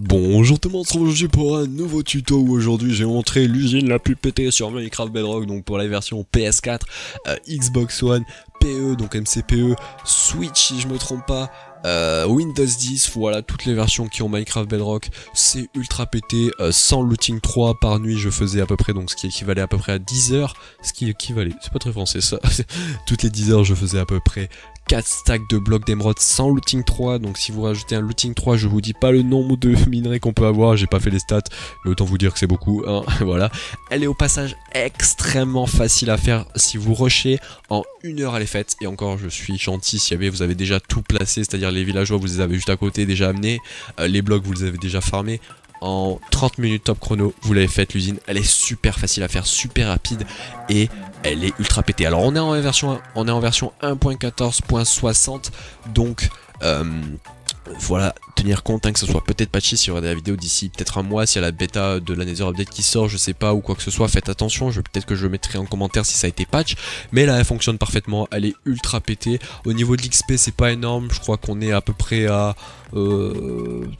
Bonjour tout le monde, on se retrouve aujourd'hui pour un nouveau tuto où aujourd'hui j'ai montré l'usine la plus pétée sur Minecraft Bedrock donc pour la version PS4, euh, Xbox One, PE donc MCPE, Switch si je me trompe pas, euh, Windows 10, voilà toutes les versions qui ont Minecraft Bedrock, c'est ultra pété, euh, sans looting 3 par nuit je faisais à peu près donc ce qui équivalait à peu près à 10 heures, ce qui équivalait, c'est pas très français ça, toutes les 10 heures je faisais à peu près 4 stacks de blocs d'émeraude sans looting 3. Donc si vous rajoutez un looting 3, je vous dis pas le nombre de minerais qu'on peut avoir, j'ai pas fait les stats, mais autant vous dire que c'est beaucoup, hein. voilà. Elle est au passage extrêmement facile à faire si vous rushez, en une heure elle est faite, et encore je suis gentil si vous avez déjà tout placé, c'est-à-dire les villageois vous les avez juste à côté déjà amenés, euh, les blocs vous les avez déjà farmés, en 30 minutes top chrono, vous l'avez faite l'usine, elle est super facile à faire, super rapide et elle est ultra pétée. Alors on est en version, on est en version 1.14.60, donc euh, voilà, tenir compte hein, que ce soit peut-être patché si vous regardez la vidéo d'ici peut-être un mois, si y a la bêta de la Nether Update qui sort, je sais pas, ou quoi que ce soit, faites attention, je peut-être que je mettrai en commentaire si ça a été patch, mais là elle fonctionne parfaitement, elle est ultra pétée, au niveau de l'XP c'est pas énorme, je crois qu'on est à peu près à... 35-40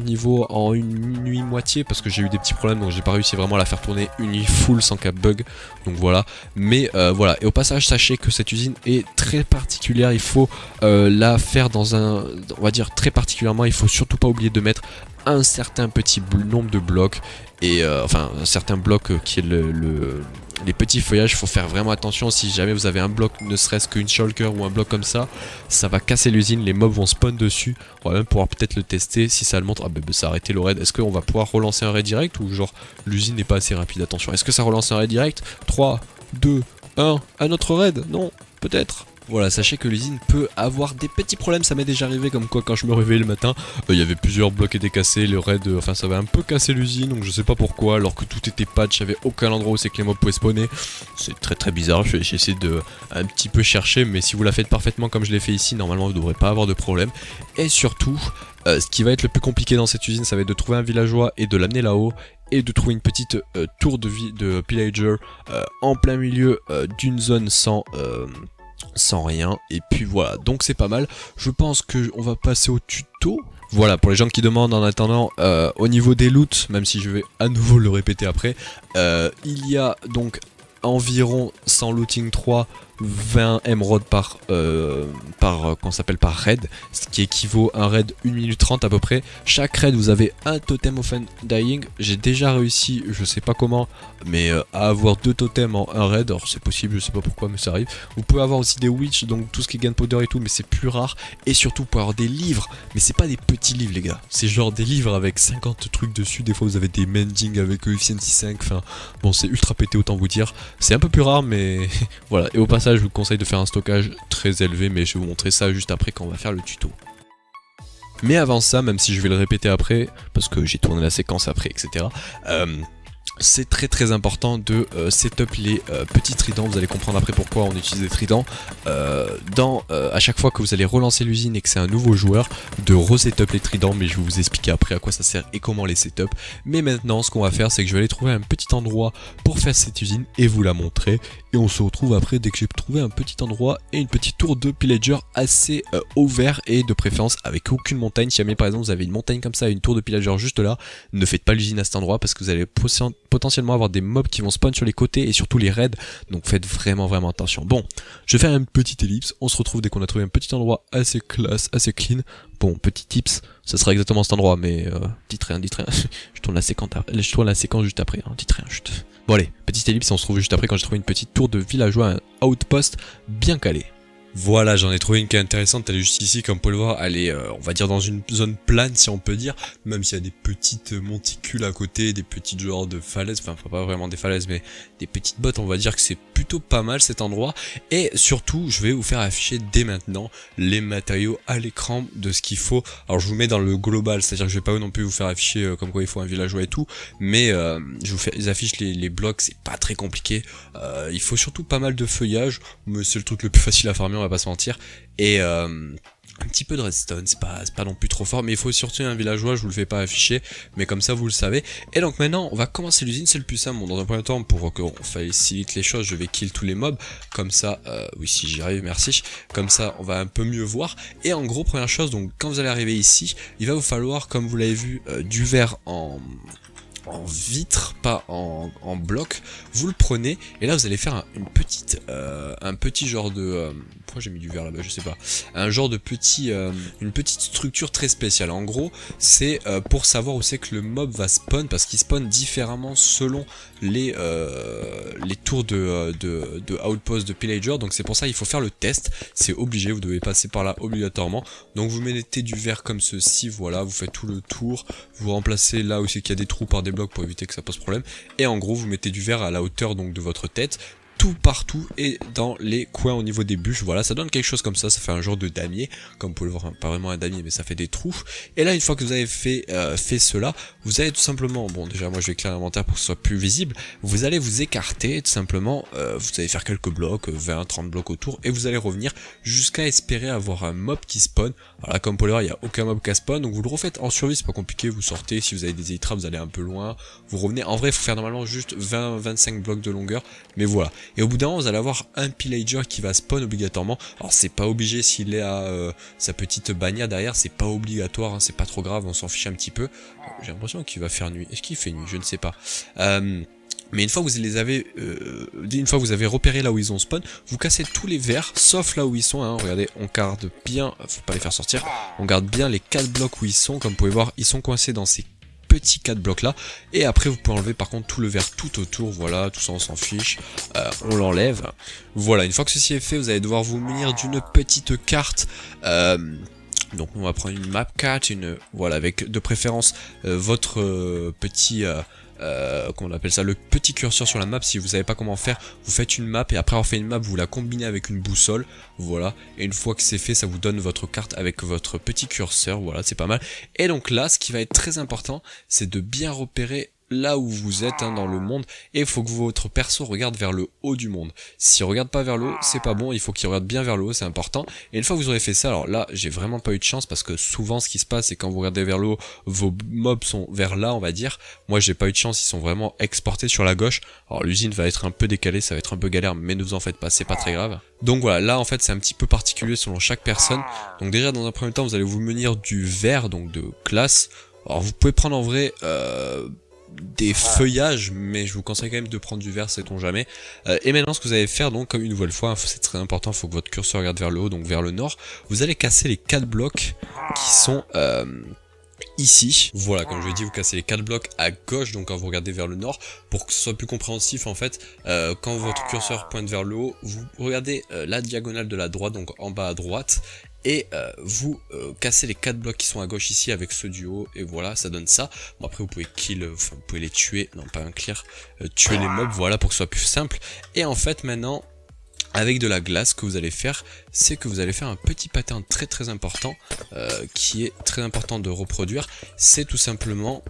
euh, niveaux en une nuit moitié parce que j'ai eu des petits problèmes donc j'ai pas réussi vraiment à la faire tourner une nuit full sans cap bug donc voilà mais euh, voilà et au passage sachez que cette usine est très particulière il faut euh, la faire dans un on va dire très particulièrement il faut surtout pas oublier de mettre un certain petit nombre de blocs et enfin un certain bloc qui est le les petits feuillages, faut faire vraiment attention. Si jamais vous avez un bloc, ne serait-ce qu'une shulker ou un bloc comme ça, ça va casser l'usine, les mobs vont spawn dessus. On va même pouvoir peut-être le tester si ça le montre. Ah bah, ça a arrêté le raid. Est-ce qu'on va pouvoir relancer un raid direct ou genre l'usine n'est pas assez rapide Attention, est-ce que ça relance un raid direct 3, 2, 1, un autre raid Non, peut-être voilà, sachez que l'usine peut avoir des petits problèmes, ça m'est déjà arrivé comme quoi quand je me réveillais le matin, euh, il y avait plusieurs blocs étaient cassés, le raid, euh, enfin ça avait un peu cassé l'usine, donc je sais pas pourquoi, alors que tout était patch, j'avais aucun endroit où que les mobs pouvaient spawner. C'est très très bizarre, j'ai essayé de un petit peu chercher, mais si vous la faites parfaitement comme je l'ai fait ici, normalement vous ne devrez pas avoir de problème. Et surtout, euh, ce qui va être le plus compliqué dans cette usine, ça va être de trouver un villageois et de l'amener là-haut et de trouver une petite tour de, vie de pillager en plein milieu d'une zone sans sans rien. Et puis voilà, donc c'est pas mal. Je pense qu'on va passer au tuto. Voilà, pour les gens qui demandent en attendant, euh, au niveau des loots, même si je vais à nouveau le répéter après, euh, il y a donc environ 100 looting 3 20 emerauds par, euh, Par euh, Qu'on s'appelle, par raid, ce qui équivaut à un raid 1 minute 30 à peu près. Chaque raid, vous avez un totem of dying. J'ai déjà réussi, je sais pas comment, mais euh, à avoir deux totems en un raid. Or c'est possible, je sais pas pourquoi, mais ça arrive. Vous pouvez avoir aussi des witch, donc tout ce qui est gunpowder et tout, mais c'est plus rare. Et surtout, Pour avoir des livres, mais c'est pas des petits livres, les gars. C'est genre des livres avec 50 trucs dessus. Des fois, vous avez des mending avec efficiency 5. Enfin, bon, c'est ultra pété, autant vous dire. C'est un peu plus rare, mais voilà. Et au passage, je vous conseille de faire un stockage très élevé, mais je vais vous montrer ça juste après quand on va faire le tuto. Mais avant ça, même si je vais le répéter après, parce que j'ai tourné la séquence après, etc. Euh, c'est très très important de euh, setup les euh, petits tridents, vous allez comprendre après pourquoi on utilise des tridents, dans, à chaque fois que vous allez relancer l'usine et que c'est un nouveau joueur, de resetup les tridents, mais je vais vous expliquer après à quoi ça sert et comment les setup. Mais maintenant ce qu'on va faire c'est que je vais aller trouver un petit endroit pour faire cette usine et vous la montrer, et on se retrouve après dès que j'ai trouvé un petit endroit et une petite tour de pillager assez euh, ouvert et de préférence avec aucune montagne. Si jamais par exemple vous avez une montagne comme ça et une tour de pillager juste là, ne faites pas l'usine à cet endroit parce que vous allez potentiellement avoir des mobs qui vont spawn sur les côtés et surtout les raids. Donc faites vraiment vraiment attention. Bon, je vais faire une petite ellipse. On se retrouve dès qu'on a trouvé un petit endroit assez classe, assez clean. Bon, petit tips, ça sera exactement cet endroit, mais euh, dites rien, dites rien. je tourne la séquence, je tourne la séquence juste après, hein, dites rien, juste. Bon allez, petite ellipse, on se retrouve juste après quand j'ai trouvé une petite tour de villageois, un outpost bien calé. Voilà, j'en ai trouvé une qui est intéressante. Elle est juste ici, comme vous pouvez le voir. Elle est, euh, on va dire, dans une zone plane, si on peut dire. Même s'il y a des petites monticules à côté, des petites genres de falaises. Enfin, pas vraiment des falaises, mais des petites bottes. On va dire que c'est plutôt pas mal cet endroit. Et surtout, je vais vous faire afficher dès maintenant les matériaux à l'écran de ce qu'il faut. Alors, je vous mets dans le global, c'est-à-dire que je vais pas non plus vous faire afficher euh, comme quoi il faut un villageois et tout. Mais euh, je vous fais, affiche les, blocs, c'est pas très compliqué. il faut surtout pas mal de feuillage, mais c'est le truc le plus facile à farmer pas se mentir. Et euh, un petit peu de redstone, c'est pas, pas non plus trop fort, mais il faut surtout un villageois, je vous le fais pas afficher, mais comme ça vous le savez. Et donc maintenant, on va commencer l'usine, c'est le plus simple, dans un premier temps, pour qu'on facilite les choses, je vais kill tous les mobs, comme ça, euh, oui si j'y arrive, merci, comme ça on va un peu mieux voir. Et en gros, première chose, donc quand vous allez arriver ici, il va vous falloir, comme vous l'avez vu, euh, du verre en, en vitre, pas en, bloc. Vous le prenez et là vous allez faire un, une petite, euh, un petit genre de, euh, pourquoi j'ai mis du verre là-bas, je sais pas, un genre de petit, euh, une petite structure très spéciale. En gros, c'est pour savoir où c'est que le mob va spawn parce qu'il spawn différemment selon les les tours de, euh, de, de, outpost de pillager. Donc c'est pour ça il faut faire le test. C'est obligé, vous devez passer par là obligatoirement. Donc vous mettez du verre comme ceci, voilà, vous faites tout le tour. Vous remplacez là où c'est qu'il y a des trous par des blocs pour éviter que ça pose problème. Et en gros vous mettez du verre à la hauteur donc de votre tête tout partout et dans les coins au niveau des bûches. Voilà, ça donne quelque chose comme ça, ça fait un genre de damier, comme vous pouvez le voir, hein, pas vraiment un damier, mais ça fait des trous. Et là, une fois que vous avez fait, euh, fait cela, vous allez tout simplement, bon déjà moi je vais éclairer l'inventaire pour que ce soit plus visible, vous allez vous écarter tout simplement, euh, vous allez faire quelques blocs, 20, euh, 30 blocs autour, et vous allez revenir jusqu'à espérer avoir un mob qui spawn. là comme vous pouvez le voir, il n'y a aucun mob qui spawn, donc vous le refaites en survie, c'est pas compliqué, vous sortez, si vous avez des élytras, vous allez un peu loin, vous revenez. En vrai, il faut faire normalement juste 20-25 blocs de longueur, mais voilà. Et au bout d'un moment, vous allez avoir un pillager qui va spawn obligatoirement. Alors c'est pas obligé s'il est à euh, sa petite bagna derrière, c'est pas obligatoire, hein, c'est pas trop grave, on s'en fiche un petit peu. J'ai l'impression qu'il va faire nuit. Est-ce qu'il fait nuit Je ne sais pas. Euh, mais une fois que vous les avez, euh, une fois vous avez repéré là où ils ont spawn, vous cassez tous les verres, sauf là où ils sont. Hein, regardez, on garde bien, faut pas les faire sortir. On garde bien les quatre blocs où ils sont. Comme vous pouvez voir, ils sont coincés dans ces petits 4 blocs là. Et après vous pouvez enlever par contre tout le verre tout autour, voilà, tout ça on s'en fiche, euh, on l'enlève. Voilà, une fois que ceci est fait, vous allez devoir vous munir d'une petite carte... Euh, donc on va prendre une map 4, une voilà avec de préférence euh, votre euh, petit euh, euh on appelle ça le petit curseur sur la map si vous savez pas comment faire vous faites une map et après avoir fait une map vous la combinez avec une boussole voilà et une fois que c'est fait ça vous donne votre carte avec votre petit curseur voilà c'est pas mal et donc là ce qui va être très important c'est de bien repérer là où vous êtes hein, dans le monde et il faut que votre perso regarde vers le haut du monde. S'il regarde pas vers le haut, c'est pas bon, il faut qu'il regarde bien vers le haut, c'est important. Et une fois que vous aurez fait ça, alors là, j'ai vraiment pas eu de chance parce que souvent ce qui se passe c'est quand vous regardez vers le haut, vos mobs sont vers là, on va dire. Moi, j'ai pas eu de chance, ils sont vraiment exportés sur la gauche. Alors l'usine va être un peu décalée, ça va être un peu galère, mais ne vous en faites pas, c'est pas très grave. Donc voilà, là en fait c'est un petit peu particulier selon chaque personne. Donc déjà dans un premier temps, vous allez vous munir du vert, donc de classe. Alors vous pouvez prendre en vrai euh, des feuillages, mais je vous conseille quand même de prendre du vert, sait-on jamais. Euh, et maintenant, ce que vous allez faire, donc, comme une nouvelle fois, hein, c'est très important, faut que votre curseur regarde vers le haut, donc vers le nord. Vous allez casser les quatre blocs qui sont... Euh, ici. Voilà, comme je l'ai dit, vous cassez les quatre blocs à gauche, donc quand vous regardez vers le nord, pour que ce soit plus compréhensif en fait, euh, quand votre curseur pointe vers le haut, vous regardez la diagonale de la droite, donc en bas à droite, et euh, vous euh, cassez les 4 blocs qui sont à gauche ici avec ce duo et voilà ça donne ça après vous pouvez kill enfin, vous pouvez les tuer non pas un clear euh, tuer les mobs voilà pour que ce soit plus simple et en fait maintenant avec de la glace, ce que vous allez faire, c'est que vous allez faire un petit pattern très très important, qui est très important de reproduire, c'est tout simplement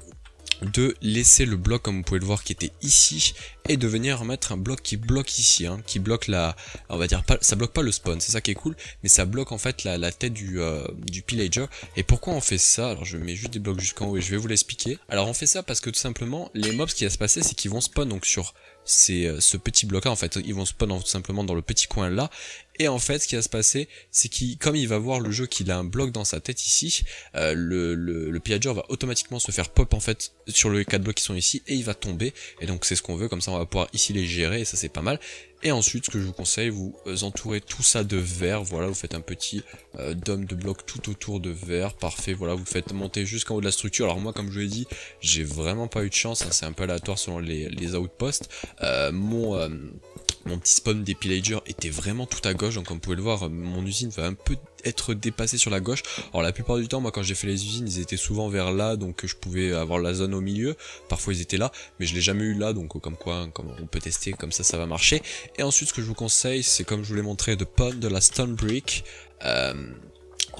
de laisser le bloc comme vous pouvez le voir qui était ici et de venir mettre un bloc qui bloque ici hein, qui bloque la on va dire pas, ça bloque pas le spawn c'est ça qui est cool mais ça bloque en fait la, tête du, euh, du pillager et pourquoi on fait ça alors je mets juste des blocs jusqu'en haut et je vais vous l'expliquer alors on fait ça parce que tout simplement les mobs ce qui va se passer c'est qu'ils vont spawn donc sur euh, ce petit bloc là en fait ils vont spawn tout simplement dans le petit coin là et en fait, ce qui va se passer, c'est qu'il, comme il va voir le jeu qu'il a un bloc dans sa tête ici, euh, le, le, pillager va automatiquement se faire pop en fait sur les quatre blocs qui sont ici et il va tomber. Et donc c'est ce qu'on veut, comme ça on va pouvoir ici les gérer et ça c'est pas mal. Et ensuite, ce que je vous conseille, vous euh, entourez tout ça de verre. Voilà, vous faites un petit euh, dôme de bloc tout autour de verre. Parfait, voilà, vous faites monter jusqu'en haut de la structure. Alors moi, comme je vous l'ai dit, j'ai vraiment pas eu de chance. Hein. c'est un peu aléatoire selon les, les outposts. Euh, mon... Mon petit spawn des pillagers était vraiment tout à gauche, donc comme vous pouvez le voir, mon usine va un peu être dépassée sur la gauche. Alors la plupart du temps, moi quand j'ai fait les usines, ils étaient souvent vers là, donc je pouvais avoir la zone au milieu. Parfois ils étaient là, mais je l'ai jamais eu là, donc euh, comme quoi, hein, comme on peut tester, comme ça, ça va marcher. Et ensuite, ce que je vous conseille, c'est comme je vous l'ai montré, de pond de la stone brick. Euh,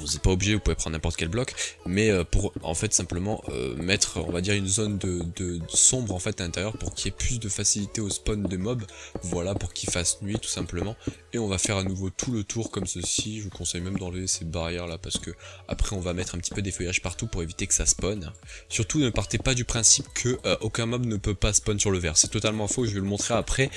vous n'êtes pas obligé, vous pouvez prendre n'importe quel bloc, mais euh, pour en fait simplement euh, mettre, on va dire, une zone de, sombre en fait à l'intérieur pour qu'il y ait plus de facilité au spawn de mobs, voilà, pour qu'il fasse nuit tout simplement. Et on va faire à nouveau tout le tour comme ceci, je vous conseille même d'enlever ces barrières là parce que après on va mettre un petit peu des feuillages partout pour éviter que ça spawn. Surtout ne partez pas du principe que euh, aucun mob ne peut pas spawn sur le verre, c'est totalement faux, je vais le montrer après.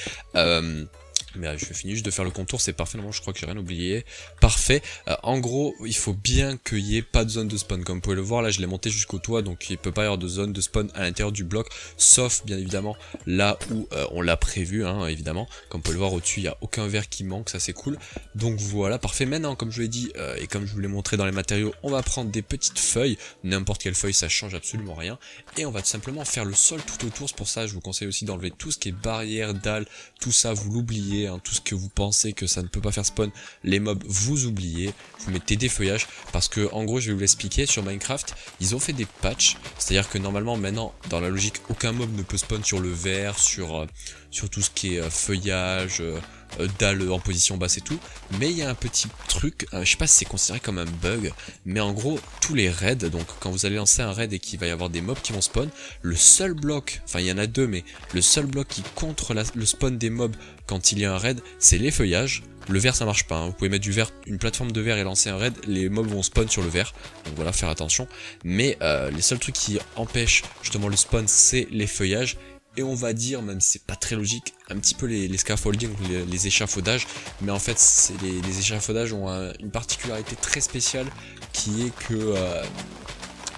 Mais euh, je finis juste de faire le contour, c'est parfait. Normalement, je crois que j'ai rien oublié. Parfait. Euh, en gros, il faut bien qu'il n'y ait pas de zone de spawn. Comme vous pouvez le voir, là, je l'ai monté jusqu'au toit, donc il ne peut pas y avoir de zone de spawn à l'intérieur du bloc, sauf bien évidemment là où euh, on l'a prévu, hein, évidemment. Comme vous pouvez le voir au-dessus, il n'y a aucun verre qui manque, ça c'est cool. Donc voilà, parfait. Maintenant, comme je vous l'ai dit et comme je vous l'ai montré dans les matériaux, on va prendre des petites feuilles, n'importe quelle feuille, ça change absolument rien. Et on va tout simplement faire le sol tout autour. C'est pour ça, je vous conseille aussi d'enlever tout ce qui est barrière, dalle, tout ça, vous l'oubliez hein. Hein, tout ce que vous pensez que ça ne peut pas faire spawn, les mobs, vous oubliez, vous mettez des feuillages, parce que en gros je vais vous l'expliquer, sur Minecraft, ils ont fait des patchs, c'est-à-dire que normalement maintenant, dans la logique, aucun mob ne peut spawn sur le vert sur, euh, sur tout ce qui est euh, feuillage, euh, euh, dalle en position basse et tout. Mais il y a un petit truc, euh, je sais pas si c'est considéré comme un bug, mais en gros, tous les raids, donc quand vous allez lancer un raid et qu'il va y avoir des mobs qui vont spawn, le seul bloc, enfin il y en a deux, mais le seul bloc qui contre le spawn des mobs quand il y a un raid, c'est les feuillages. Le vert ça marche pas, hein. vous pouvez mettre du vert, une plateforme de verre et lancer un raid, les mobs vont spawn sur le vert, donc voilà, faire attention. Mais euh, les seuls trucs qui empêchent justement le spawn, c'est les feuillages et on va dire, même si c'est pas très logique, un petit peu les, les scaffolding, les, échafaudages, mais en fait les, les échafaudages ont une particularité très spéciale qui est que euh,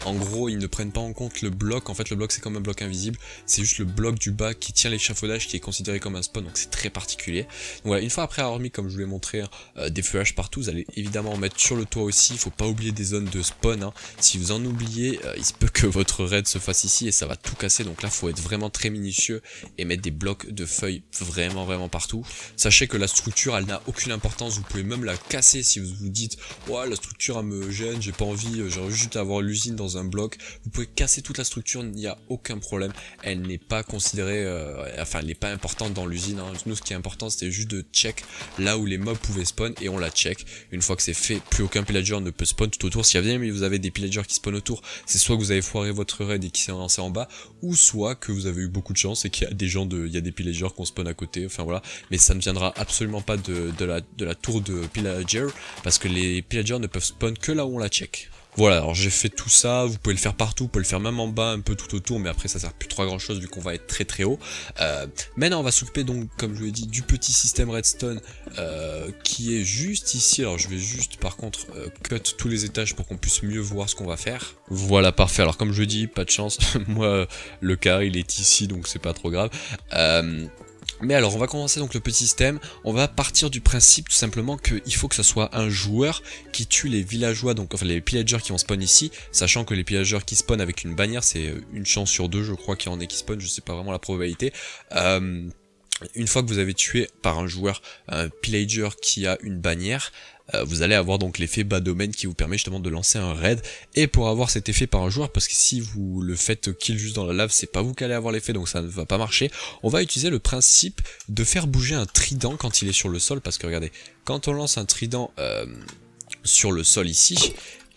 en gros, ils ne prennent pas en compte le bloc. En fait, le bloc, c'est comme un bloc invisible. C'est juste le bloc du bas qui tient l'échafaudage qui est considéré comme un spawn. Donc, c'est très particulier. voilà, une fois après avoir mis, comme je vous l'ai montré, hein, euh, des feuillages partout, vous allez évidemment en mettre sur le toit aussi. Il faut pas oublier des zones de spawn. Hein. Si vous en oubliez, euh, il se peut que votre raid se fasse ici et ça va tout casser. Donc là, faut être vraiment très minutieux et mettre des blocs de feuilles vraiment, vraiment partout. Sachez que la structure, elle n'a aucune importance. Vous pouvez même la casser si vous vous dites, ouais, la structure, elle me gêne, j'ai pas envie, euh, j'aurais juste à avoir l'usine dans un bloc. Vous pouvez casser toute la structure, il n'y a aucun problème. Elle n'est pas considérée, euh, enfin elle n'est pas importante dans l'usine. Hein. Nous ce qui est important c'était juste de check là où les mobs pouvaient spawn et on la check. Une fois que c'est fait, plus aucun pillager ne peut spawn tout autour. S'il y a mais vous avez des pillagers qui spawn autour, c'est soit que vous avez foiré votre raid et qui s'est lancé en bas, ou soit que vous avez eu beaucoup de chance et qu'il y a des gens de, il y a des pillagers qu'on spawn à côté. Enfin voilà, mais ça ne viendra absolument pas de, la, de la tour de pillager parce que les pillagers ne peuvent spawn que là où on la check. Voilà, alors j'ai fait tout ça, vous pouvez le faire partout, vous pouvez le faire même en bas, un peu tout autour, mais après ça sert plus trop à grand chose vu qu'on va être très très haut. Euh, maintenant on va s'occuper donc, comme je vous l'ai dit, du petit système redstone euh, qui est juste ici. Alors je vais juste par contre euh, cut tous les étages pour qu'on puisse mieux voir ce qu'on va faire. Voilà, parfait. Alors comme je vous dis, pas de chance, moi le cas il est ici donc c'est pas trop grave. Euh, mais alors, on va commencer donc le petit système. On va partir du principe tout simplement qu'il faut que ce soit un joueur qui tue les villageois, donc enfin les pillagers qui vont spawn ici, sachant que les pillagers qui spawn avec une bannière, c'est euh, une chance sur deux, je crois qu'il y en ait qui spawn, je sais pas vraiment la probabilité. Euh, une fois que vous avez tué par un joueur un pillager qui a une bannière, euh, vous allez avoir donc l'effet bas domaine qui vous permet justement de lancer un raid. Et pour avoir cet effet par un joueur, parce que si vous le faites kill juste dans la lave, c'est pas vous qui allez avoir l'effet, donc ça ne va pas marcher. On va utiliser le principe de faire bouger un trident quand il est sur le sol, parce que regardez, quand on lance un trident euh, sur le sol ici,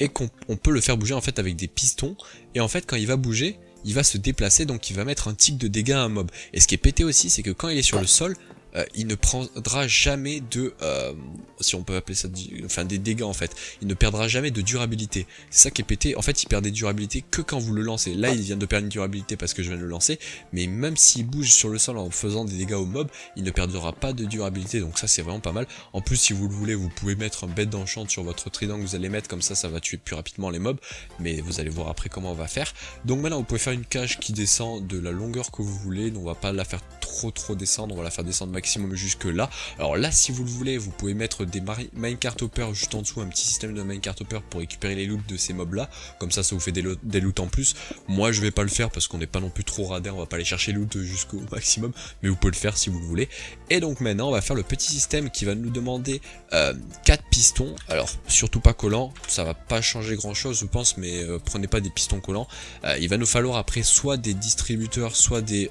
et qu'on peut le faire bouger en fait avec des pistons, et en fait quand il va bouger, il va se déplacer, donc il va mettre un tic de dégâts à un mob. Et ce qui est pété aussi, c'est que quand il est sur le sol, euh, il ne prendra jamais de, euh, si on peut appeler ça, enfin des dégâts en fait. Il ne perdra jamais de durabilité. C'est ça qui est pété. En fait, il perd des durabilités que quand vous le lancez. Là, il vient de perdre une durabilité parce que je viens de le lancer. Mais même s'il bouge sur le sol en faisant des dégâts aux mobs, il ne perdra pas de durabilité. Donc ça, c'est vraiment pas mal. En plus, si vous le voulez, vous pouvez mettre un bête d'enchant sur votre trident que vous allez mettre. Comme ça, ça va tuer plus rapidement les mobs. Mais vous allez voir après comment on va faire. Donc maintenant, vous pouvez faire une cage qui descend de la longueur que vous voulez. on va pas la faire trop trop descendre. On va la faire descendre maximum jusque là. Alors là, si vous le voulez, vous pouvez mettre des minecart hopper juste en dessous, un petit système de minecart hopper pour récupérer les loots de ces mobs là. Comme ça, ça vous fait des, loots en plus. Moi, je vais pas le faire parce qu'on n'est pas non plus trop radin, on va pas aller chercher loot jusqu'au maximum, mais vous pouvez le faire si vous le voulez. Et donc maintenant, on va faire le petit système qui va nous demander euh, quatre pistons. Alors, surtout pas collants, ça va pas changer grand chose, je pense, mais euh, prenez pas des pistons collants. Euh, il va nous falloir après soit des distributeurs, soit des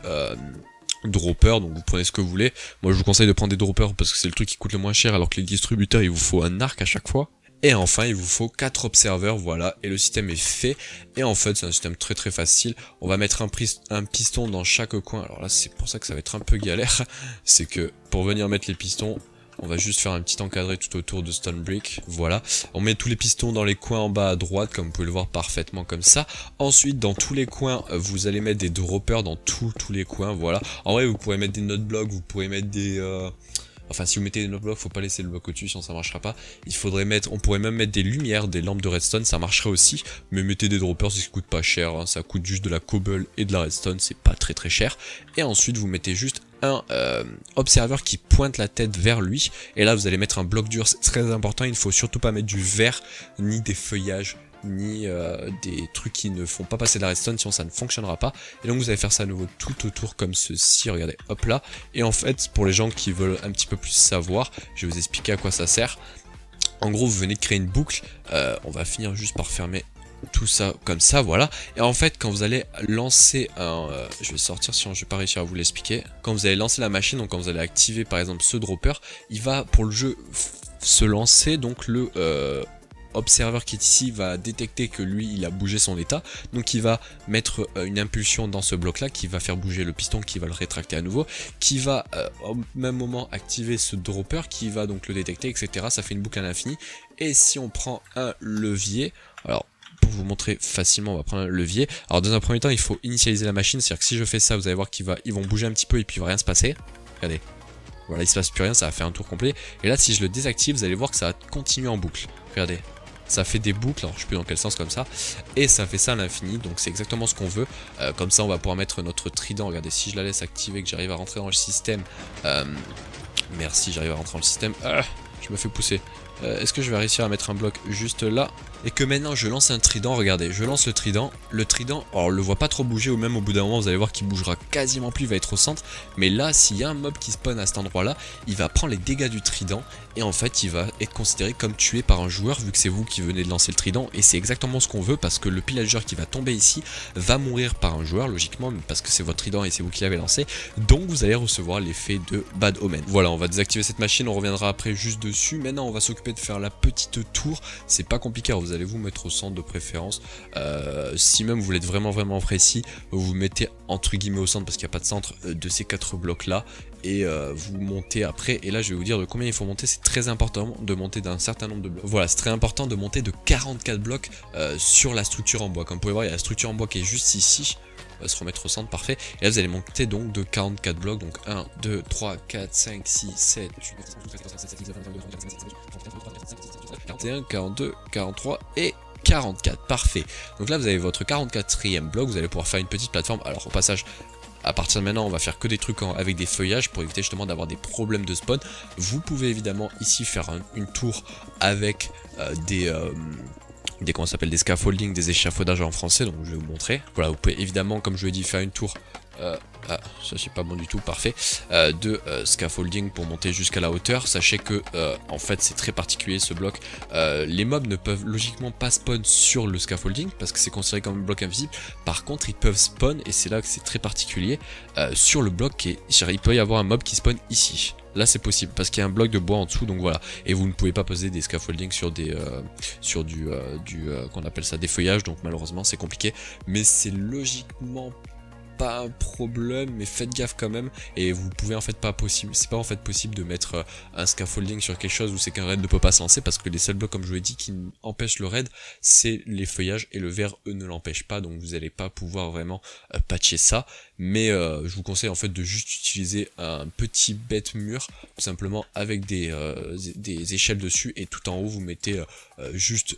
dropper, donc vous prenez ce que vous voulez. Moi je vous conseille de prendre des droppers parce que c'est le truc qui coûte le moins cher alors que les distributeurs il vous faut un arc à chaque fois. Et enfin il vous faut 4 observeurs, voilà, et le système est fait. Et en fait c'est un système très très facile, on va mettre un, un piston dans chaque coin. Alors là c'est pour ça que ça va être un peu galère, c'est que pour venir mettre les pistons, on va juste faire un petit encadré tout autour de Stone Brick. Voilà. On met tous les pistons dans les coins en bas à droite, comme vous pouvez le voir parfaitement comme ça. Ensuite, dans tous les coins, vous allez mettre des droppers dans tous les coins. Voilà. En vrai, vous pourrez mettre des notes blocs, vous pouvez mettre des... Euh, enfin, si vous mettez des il ne faut pas laisser le bloc au-dessus, sinon ça ne marchera pas. Il faudrait mettre, on pourrait même mettre des lumières, des lampes de redstone, ça marcherait aussi. Mais mettez des droppers, ça coûte pas cher, hein. ça coûte juste de la cobble et de la redstone, c'est pas très très cher. Et ensuite, vous mettez juste un euh, observeur qui pointe la tête vers lui. Et là, vous allez mettre un bloc dur, c'est très important. Il ne faut surtout pas mettre du verre, ni des feuillages, ni euh, des trucs qui ne font pas passer la redstone, sinon ça ne fonctionnera pas. Et donc vous allez faire ça à nouveau tout autour comme ceci, regardez, hop là. Et en fait, pour les gens qui veulent un petit peu plus savoir, je vais vous expliquer à quoi ça sert. En gros, vous venez de créer une boucle. Euh, on va finir juste par fermer tout ça comme ça, voilà. Et en fait, quand vous allez lancer un... Euh, je vais sortir, sinon je vais pas réussir à vous l'expliquer. Quand vous allez lancer la machine, donc quand vous allez activer par exemple ce dropper, il va pour le jeu se lancer, donc le... Euh, observer qui est ici va détecter que lui il a bougé son état donc il va mettre euh, une impulsion dans ce bloc là qui va faire bouger le piston qui va le rétracter à nouveau qui va au même moment activer ce dropper qui va donc le détecter etc ça fait une boucle à l'infini et si on prend un levier vous montrer facilement, on va prendre un levier. Alors dans un premier temps, il faut initialiser la machine, c'est-à-dire que si je fais ça, vous allez voir qu'ils ils vont bouger un petit peu et puis il va rien se passer. Regardez, voilà, il se passe plus rien, ça va faire un tour complet. Et là, si je le désactive, vous allez voir que ça va continuer en boucle. Regardez, ça fait des boucles, alors je sais plus dans quel sens comme ça, et ça fait ça à l'infini, donc c'est exactement ce qu'on veut, euh, comme ça on va pouvoir mettre notre trident, regardez, si je la laisse activer, que j'arrive à rentrer dans le système, euh, merci, j'arrive à rentrer dans le système, ah, je me fais pousser, euh, est-ce que je vais réussir à mettre un bloc juste là et que maintenant je lance un trident, regardez, je lance le trident, le trident, alors on le voit pas trop bouger ou même au bout d'un moment vous allez voir qu'il bougera quasiment plus, il va être au centre, mais là s'il y a un mob qui spawn à cet endroit là, il va prendre les dégâts du trident et en fait il va être considéré comme tué par un joueur vu que c'est vous qui venez de lancer le trident et c'est exactement ce qu'on veut parce que le pillager qui va tomber ici va mourir par un joueur logiquement parce que c'est votre trident et c'est vous qui l'avez lancé, donc vous allez recevoir l'effet de Bad Omen. Voilà, on va désactiver cette machine, on reviendra après juste dessus, maintenant on va s'occuper de faire la petite tour, c'est pas compliqué, vous allez vous mettre au centre de préférence. Euh, si même vous être vraiment vraiment précis, vous, mettez entre guillemets au centre parce qu'il n'y a pas de centre euh, de ces quatre blocs là et euh, vous montez après. Et là, je vais vous dire de combien il faut monter. C'est très important de monter d'un certain nombre de blocs. Voilà, c'est très important de monter de 44 blocs sur la structure en bois. Comme vous pouvez voir, il y a la structure en bois qui est juste ici. Euh, se remettre au centre, parfait. Et là, vous allez monter donc de 44 blocs, donc 1, 2, 3, 4, 5, 6, 7, 8, 41, 42, 43 et 44, parfait. Donc là, vous avez votre 44e bloc, vous allez pouvoir faire une petite plateforme. Alors, au passage, à partir de maintenant on va faire que des trucs avec des feuillages pour éviter justement d'avoir des problèmes de spawn vous pouvez évidemment ici faire une tour avec euh, des euh, des comment s'appelle des scaffolding, des échafaudages en français, donc je vais vous montrer. Voilà, vous pouvez évidemment, comme je l'ai dit, faire une tour euh, ah, ça c'est pas bon du tout, parfait, euh, de euh, scaffolding pour monter jusqu'à la hauteur. Sachez que, euh, en fait, c'est très particulier ce bloc. les mobs ne peuvent logiquement pas spawn sur le scaffolding parce que c'est considéré comme un bloc invisible. Par contre, ils peuvent spawn, et c'est là que c'est très particulier, sur le bloc qui Il peut y avoir un mob qui spawn ici. Là c'est possible parce qu'il y a un bloc de bois en dessous donc voilà et vous ne pouvez pas poser des scaffolding sur des sur du, qu'on appelle ça des feuillages donc malheureusement c'est compliqué mais c'est logiquement un problème, mais faites gaffe quand même. Et vous pouvez en fait pas possible, c'est pas en fait possible de mettre euh, un scaffolding sur quelque chose où c'est qu'un raid ne peut pas se lancer parce que les seuls blocs, comme je vous l'ai dit, qui empêchent le raid, c'est les feuillages et le verre, eux, ne l'empêchent pas. Donc vous n'allez pas pouvoir vraiment euh, patcher ça. Mais euh, je vous conseille en fait de juste utiliser un petit bête mur, tout simplement avec des, des échelles dessus et tout en haut vous mettez juste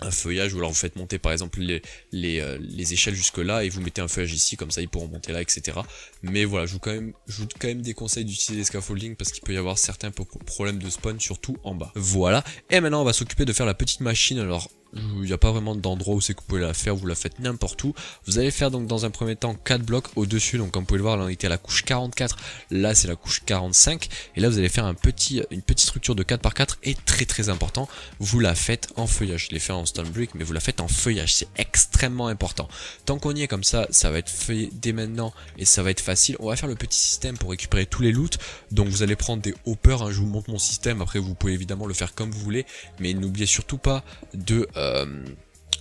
un feuillage ou alors vous faites monter par exemple les, les, euh, échelles jusque là et vous mettez un feuillage ici comme ça ils pourront monter là etc mais voilà je vous quand même je vous quand même conseils d'utiliser les scaffolding parce qu'il peut y avoir certains problèmes de spawn surtout en bas voilà et maintenant on va s'occuper de faire la petite machine alors il n'y a pas vraiment d'endroit où c'est que vous pouvez la faire, vous la faites n'importe où. Vous allez faire donc dans un premier temps 4 blocs au-dessus, donc comme vous pouvez le voir, là on était à la couche 44, là c'est la couche 45, et là vous allez faire un petit, une petite structure de 4 par 4 et très très important, vous la faites en feuillage. Je l'ai fait en stone brick, mais vous la faites en feuillage, c'est extrêmement important. Tant qu'on y est comme ça, ça va être fait dès maintenant et ça va être facile. On va faire le petit système pour récupérer tous les loots, donc vous allez prendre des hoppers, hein, je vous montre mon système, après vous pouvez évidemment le faire comme vous voulez, mais n'oubliez surtout pas de euh,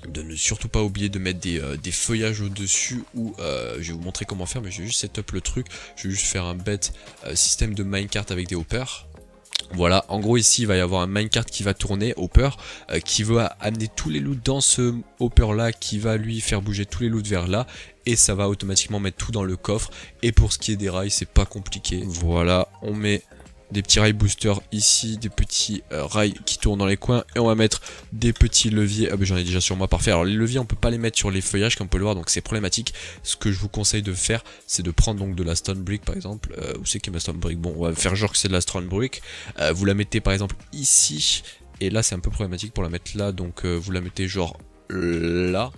de ne surtout pas oublier de mettre des, euh, feuillages au-dessus ou euh, je vais vous montrer comment faire mais je vais juste setup le truc, je vais juste faire un bête système de minecart avec des hoppers. Voilà, en gros ici il va y avoir un minecart qui va tourner, hopper, qui va amener tous les loots dans ce hopper là, qui va lui faire bouger tous les loots vers là, et ça va automatiquement mettre tout dans le coffre, et pour ce qui est des rails c'est pas compliqué, voilà, on met des petits rails boosters ici, des petits euh, rails qui tournent dans les coins et on va mettre des petits leviers, ah bah j'en ai déjà sur moi parfait, alors les leviers on peut pas les mettre sur les feuillages comme on peut le voir donc c'est problématique, ce que je vous conseille de faire c'est de prendre donc de la stone brick par exemple, ou euh, où c'est est ma stone brick, bon on va faire genre que c'est de la stone brick, euh, vous la mettez par exemple ici et là c'est un peu problématique pour la mettre là donc vous la mettez genre là.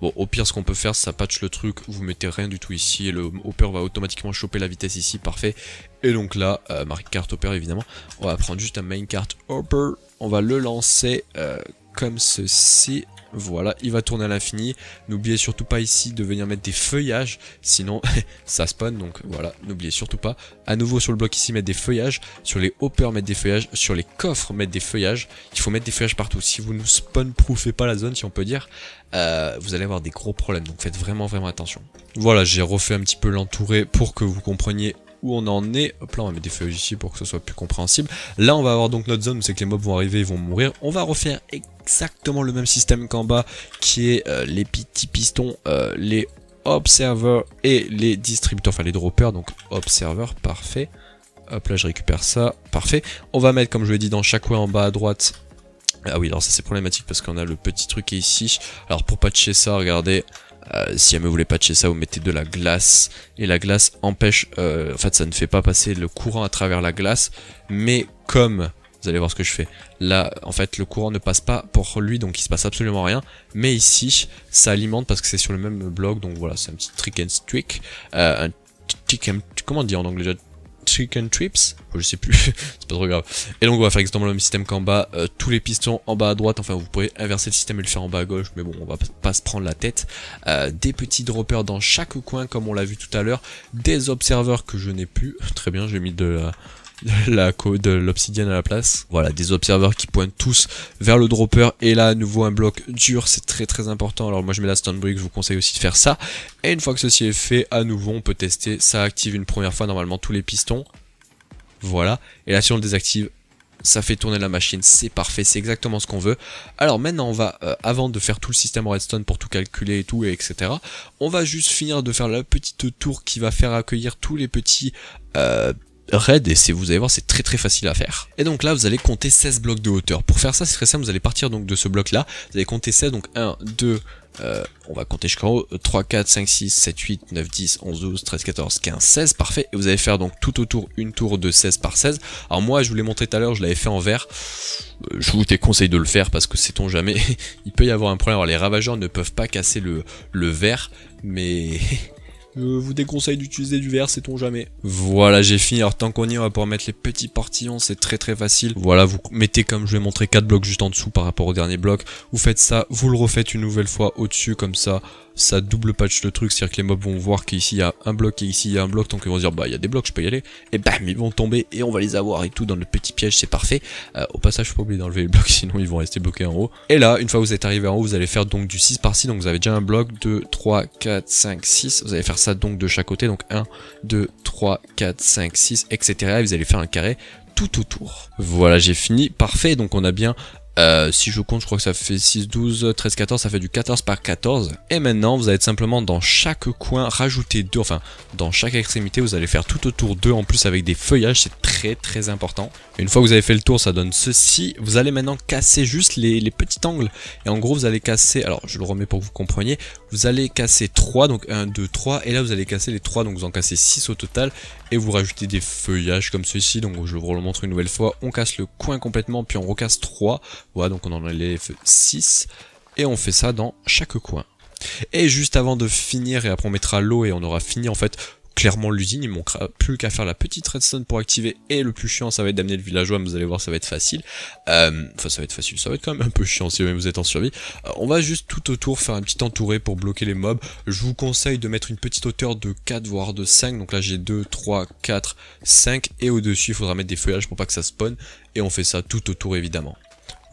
Bon, au pire, ce qu'on peut faire, ça patch le truc, vous mettez rien du tout ici, et le hopper va automatiquement choper la vitesse ici, parfait. Et donc là, euh, marque carte hopper évidemment, on va prendre juste un main carte hopper, on va le lancer euh, comme ceci, voilà, il va tourner à l'infini. N'oubliez surtout pas ici de venir mettre des feuillages, sinon ça spawn, donc voilà, n'oubliez surtout pas. À nouveau sur le bloc ici, mettre des feuillages, sur les hoppers, mettre des feuillages, sur les coffres, mettre des feuillages. Il faut mettre des feuillages partout. Si vous ne spawn-proofez pas la zone, si on peut dire, euh, vous allez avoir des gros problèmes, donc faites vraiment vraiment attention. Voilà, j'ai refait un petit peu l'entouré pour que vous compreniez où on en est. Hop là, on va mettre des feuilles ici pour que ce soit plus compréhensible. Là, on va avoir donc notre zone c'est que les mobs vont arriver et vont mourir. On va refaire exactement le même système qu'en bas, qui est euh, les petits pistons, euh, les observers et les distributeurs, enfin les droppers, donc observer, parfait. Hop là, je récupère ça, parfait. On va mettre, comme je l'ai dit, dans chaque coin en bas à droite, ah oui, alors ça c'est problématique parce qu'on a le petit truc est ici. Alors pour patcher ça, regardez, euh, si elle me voulez patcher ça, vous mettez de la glace. Et la glace empêche... Euh, en fait, ça ne fait pas passer le courant à travers la glace. Mais comme... Vous allez voir ce que je fais. Là, en fait, le courant ne passe pas pour lui, donc il se passe absolument rien. Mais ici, ça alimente parce que c'est sur le même bloc. Donc voilà, c'est un petit trick and trick. Euh, un comment dire en anglais Trips. Je sais plus, c'est pas trop grave. Et donc on va faire exactement le même système qu'en bas, euh, tous les pistons en bas à droite, enfin vous pouvez inverser le système et le faire en bas à gauche, mais bon on va pas se prendre la tête. Euh, des petits droppers dans chaque coin comme on l'a vu tout à l'heure, des observeurs que je n'ai plus, très bien j'ai mis de la la de l'obsidienne à la place. Voilà, des observeurs qui pointent tous vers le dropper. Et là, à nouveau, un bloc dur, c'est très très important. Alors moi, je mets la stone brick, je vous conseille aussi de faire ça. Et une fois que ceci est fait, à nouveau, on peut tester. Ça active une première fois, normalement, tous les pistons. Voilà. Et là, si on le désactive, ça fait tourner la machine, c'est parfait, c'est exactement ce qu'on veut. Alors maintenant on va, euh, avant de faire tout le système redstone pour tout calculer et tout, et etc. On va juste finir de faire la petite tour qui va faire accueillir tous les petits... Euh, Raid et vous allez voir c'est très très facile à faire. Et donc là vous allez compter 16 blocs de hauteur. Pour faire ça c'est très simple, vous allez partir donc de ce bloc là, vous allez compter 16, donc 1, 2, euh, on va compter jusqu'en haut, 3, 4, 5, 6, 7, 8, 9, 10, 11, 12, 13, 14, 15, 16, parfait. Et vous allez faire donc tout autour une tour de 16 par 16. Alors moi je vous l'ai montré tout à l'heure, je l'avais fait en vert. Euh, je vous déconseille de le faire parce que sait-on jamais, il peut y avoir un problème. Alors les ravageurs ne peuvent pas casser le, le vert mais... Je euh, vous déconseille d'utiliser du verre, sait-on jamais. Voilà, j'ai fini. Alors tant qu'on y est, on va pouvoir mettre les petits partillons, c'est très très facile. Voilà, vous mettez comme je vais montrer 4 blocs juste en dessous par rapport au dernier bloc. Vous faites ça, vous le refaites une nouvelle fois au-dessus comme ça ça double patch le truc, c'est-à-dire que les mobs vont voir qu'ici il y a un bloc et ici il y a un bloc, donc ils vont dire bah il y a des blocs, je peux y aller, et bam ils vont tomber et on va les avoir et tout dans le petit piège, c'est parfait. Euh, au passage, faut pas oublier d'enlever les blocs, sinon ils vont rester bloqués en haut. Et là, une fois que vous êtes arrivé en haut, vous allez faire donc du 6 par 6, donc vous avez déjà un bloc, 2, 3, 4, 5, 6, vous allez faire ça donc de chaque côté, donc 1, 2, 3, 4, 5, 6, etc. Et vous allez faire un carré tout autour. Voilà, j'ai fini. Parfait, donc on a bien euh, si je compte, je crois que ça fait 6, 12, 13, 14, ça fait du 14 par 14. Et maintenant, vous allez simplement dans chaque coin rajouter 2, enfin, dans chaque extrémité, vous allez faire tout autour 2 en plus avec des feuillages, c'est très très important. Une fois que vous avez fait le tour, ça donne ceci. Vous allez maintenant casser juste les, les, petits angles. Et en gros, vous allez casser, alors je le remets pour que vous compreniez, vous allez casser 3, donc 1, 2, 3, et là vous allez casser les 3, donc vous en cassez 6 au total. Et vous rajoutez des feuillages comme ceci, donc je vous le montre une nouvelle fois. On casse le coin complètement, puis on recasse 3 voilà donc on en enlève 6 et on fait ça dans chaque coin. Et juste avant de finir, et après on mettra l'eau et on aura fini en fait clairement l'usine, il manquera plus qu'à faire la petite redstone pour activer, et le plus chiant ça va être d'amener le villageois, mais vous allez voir ça va être facile, euh, enfin ça va être facile, ça va être quand même un peu chiant si vous êtes en survie, euh, on va juste tout autour faire un petit entouré pour bloquer les mobs, je vous conseille de mettre une petite hauteur de 4 voire de 5, donc là j'ai 2, 3, 4, 5, et au dessus il faudra mettre des feuillages pour pas que ça spawn, et on fait ça tout autour évidemment.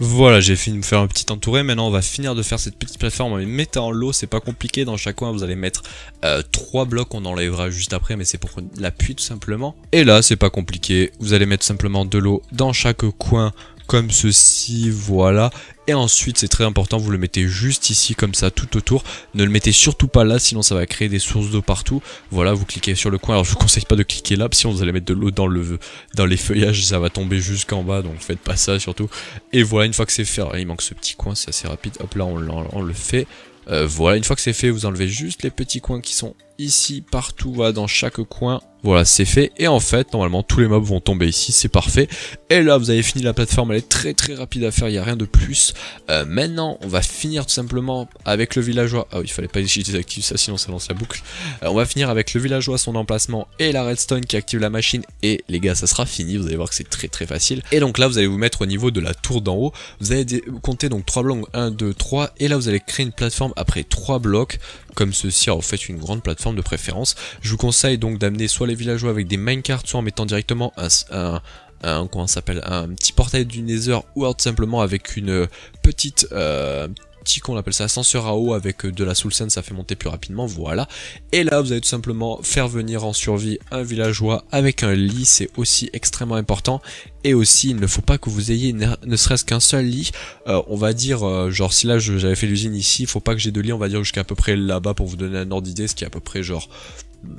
Voilà, j'ai fini de me faire un petit entouré. Maintenant, on va finir de faire cette petite plateforme. en mettant l'eau. en c'est pas compliqué. Dans chaque coin, vous allez mettre euh, trois blocs. On enlèvera juste après, mais c'est pour l'appui tout simplement. Et là, c'est pas compliqué. Vous allez mettre simplement de l'eau dans chaque coin comme ceci, voilà. Et ensuite, c'est très important, vous le mettez juste ici, comme ça, tout autour. Ne le mettez surtout pas là, sinon ça va créer des sources d'eau partout. Voilà, vous cliquez sur le coin. Alors, je vous conseille pas de cliquer là, si vous allez mettre de l'eau dans, le, dans les feuillages, ça va tomber jusqu'en bas, donc faites pas ça surtout. Et voilà, une fois que c'est fait, il manque ce petit coin, c'est assez rapide. Hop là, on, le fait. Euh, voilà, une fois que c'est fait, vous enlevez juste les petits coins qui sont ici, partout, dans chaque coin. Voilà, c'est fait. Et en fait, normalement, tous les mobs vont tomber ici, c'est parfait. Et là, vous avez fini la plateforme, elle est très très rapide à faire, il n'y a rien de plus. Euh, maintenant, on va finir tout simplement avec le villageois. Ah oui, il fallait pas désactive ça, sinon ça lance la boucle. Euh, on va finir avec le villageois, son emplacement et la redstone qui active la machine. Et les gars, ça sera fini, vous allez voir que c'est très très facile. Et donc là, vous allez vous mettre au niveau de la tour d'en haut. Vous allez compter donc 3 blocs, 1, 2, 3. Et là, vous allez créer une plateforme après 3 blocs comme ceci a en fait une grande plateforme de préférence. Je vous conseille donc d'amener soit les villageois avec des minecarts, soit en mettant directement un, un un, s'appelle un petit portail du Nether ou tout simplement avec une euh, petite euh, petit qu'on appelle ça ascenseur à eau avec euh, de la soul ça fait monter plus rapidement, voilà. Et là vous allez tout simplement faire venir en survie un villageois avec un lit, c'est aussi extrêmement important. Et aussi il ne faut pas que vous ayez ne serait-ce qu'un seul lit, euh, on va dire, euh, genre si là j'avais fait l'usine ici, il faut pas que j'ai de lit, on va dire jusqu'à peu près là-bas pour vous donner un ordre d'idée, ce qui est à peu près genre